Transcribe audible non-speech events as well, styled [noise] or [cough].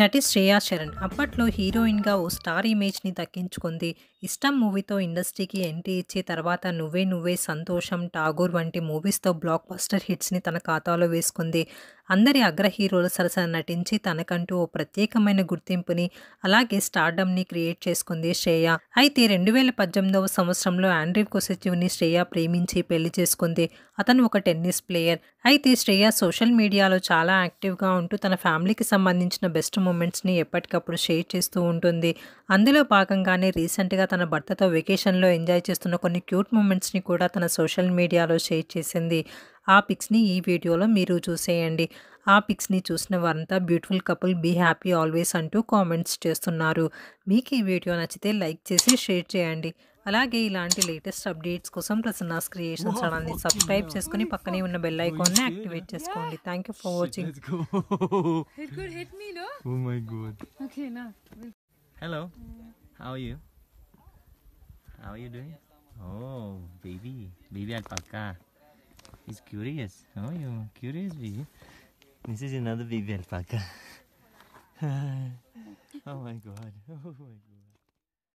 నటి శ్రేయా శరణ్ అప్పట్లో హీరోయిన్గా ఓ స్టార్ ఇమేజ్ని దక్కించుకుంది ఇష్టం మూవీతో ఇండస్ట్రీకి ఎంట్రీ ఇచ్చి తర్వాత నువ్వే నువ్వే సంతోషం ఠాగూర్ వంటి మూవీస్తో బ్లాక్ బస్టర్ హిట్స్ని తన ఖాతాలో వేసుకుంది అందరి అగ్ర హీరోల సరసన నటించి తనకంటూ ఓ ప్రత్యేకమైన గుర్తింపుని అలాగే స్టార్డమ్ని క్రియేట్ చేసుకుంది శ్రేయ అయితే రెండు వేల పద్దెనిమిదవ సంవత్సరంలో ఆండ్రీ కొసెచివ్ని శ్రేయ ప్రేమించి పెళ్లి చేసుకుంది అతను ఒక టెన్నిస్ ప్లేయర్ అయితే శ్రేయ సోషల్ మీడియాలో చాలా యాక్టివ్గా ఉంటూ తన ఫ్యామిలీకి సంబంధించిన బెస్ట్ మూమెంట్స్ని ఎప్పటికప్పుడు షేర్ చేస్తూ ఉంటుంది అందులో భాగంగానే రీసెంట్గా తన భర్తతో వెకేషన్లో ఎంజాయ్ చేస్తున్న కొన్ని క్యూట్ మూమెంట్స్ని కూడా తన సోషల్ మీడియాలో షేర్ చేసింది ఆ పిక్స్ని ఈ వీడియోలో మీరు చూసేయండి ఆ పిక్స్ని చూసిన వారంతా beautiful couple be happy always అంటూ కామెంట్స్ చేస్తున్నారు మీకు ఈ వీడియో నచ్చితే లైక్ చేసి షేర్ చేయండి అలాగే ఇలాంటి లేటెస్ట్ అప్డేట్స్ కోసం ప్రసన్నాస్ క్రియేషన్స్ ఛానల్ని సబ్స్క్రైబ్ చేసుకుని పక్కనే ఉన్న బెల్ ఐకాన్ని యాక్టివేట్ చేసుకోండి thank you for watching hello how you how you doing oh baby baby అది పక్కా He's curious. Oh, you curious bee. This is another baby alpaca. [laughs] oh my god. [laughs] Oh my god.